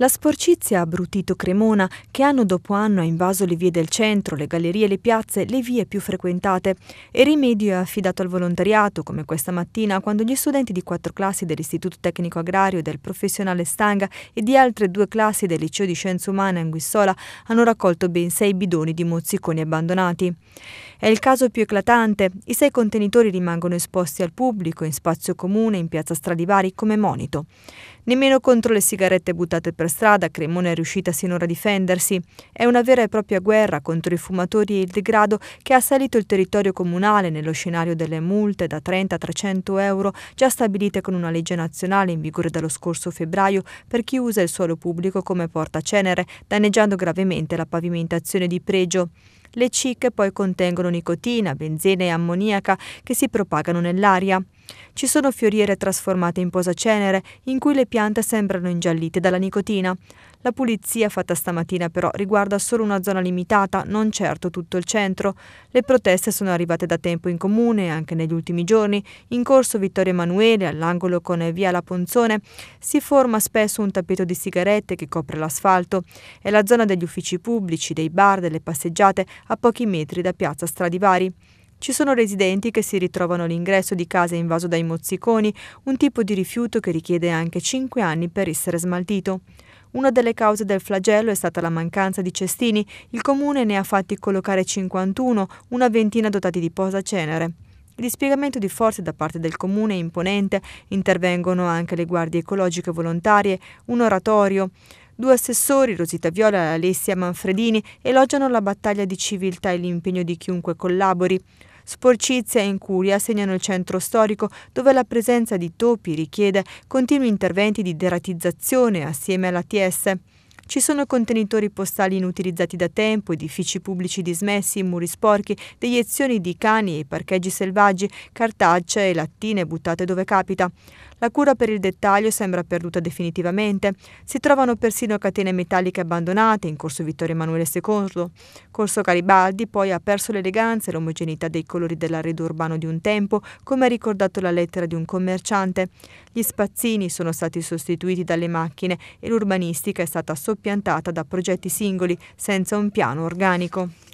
La sporcizia ha abbrutito Cremona, che anno dopo anno ha invaso le vie del centro, le gallerie, le piazze, le vie più frequentate. E rimedio è affidato al volontariato, come questa mattina, quando gli studenti di quattro classi dell'Istituto Tecnico Agrario, del Professionale Stanga e di altre due classi del Liceo di Scienze Umane a Anguissola hanno raccolto ben sei bidoni di mozziconi abbandonati. È il caso più eclatante. I sei contenitori rimangono esposti al pubblico, in spazio comune, in piazza Stradivari, come monito. Nemmeno contro le sigarette buttate per strada Cremona è riuscita sinora a difendersi. È una vera e propria guerra contro i fumatori e il degrado che ha assalito il territorio comunale nello scenario delle multe da 30 a 300 euro già stabilite con una legge nazionale in vigore dallo scorso febbraio per chi usa il suolo pubblico come porta cenere, danneggiando gravemente la pavimentazione di pregio. Le cicche poi contengono nicotina, benzene e ammoniaca che si propagano nell'aria. Ci sono fioriere trasformate in posacenere in cui le piante sembrano ingiallite dalla nicotina. La pulizia fatta stamattina però riguarda solo una zona limitata, non certo tutto il centro. Le proteste sono arrivate da tempo in comune, anche negli ultimi giorni. In corso Vittorio Emanuele, all'angolo con via La Ponzone, si forma spesso un tappeto di sigarette che copre l'asfalto. È la zona degli uffici pubblici, dei bar, delle passeggiate, a pochi metri da piazza Stradivari. Ci sono residenti che si ritrovano all'ingresso di casa invaso dai mozziconi, un tipo di rifiuto che richiede anche 5 anni per essere smaltito. Una delle cause del flagello è stata la mancanza di cestini. Il comune ne ha fatti collocare 51, una ventina dotati di posa cenere. Il dispiegamento di forze da parte del comune è imponente, intervengono anche le guardie ecologiche volontarie, un oratorio. Due assessori, Rosita Viola e Alessia Manfredini, elogiano la battaglia di civiltà e l'impegno di chiunque collabori. Sporcizia e incuria segnano il centro storico dove la presenza di topi richiede continui interventi di deratizzazione assieme all'ATS. Ci sono contenitori postali inutilizzati da tempo, edifici pubblici dismessi, muri sporchi, deiezioni di cani e parcheggi selvaggi, cartacce e lattine buttate dove capita. La cura per il dettaglio sembra perduta definitivamente. Si trovano persino catene metalliche abbandonate in corso Vittorio Emanuele II. Corso Garibaldi poi ha perso l'eleganza e l'omogeneità dei colori dell'arredo urbano di un tempo, come ha ricordato la lettera di un commerciante. Gli spazzini sono stati sostituiti dalle macchine e l'urbanistica è stata soppiantata da progetti singoli, senza un piano organico.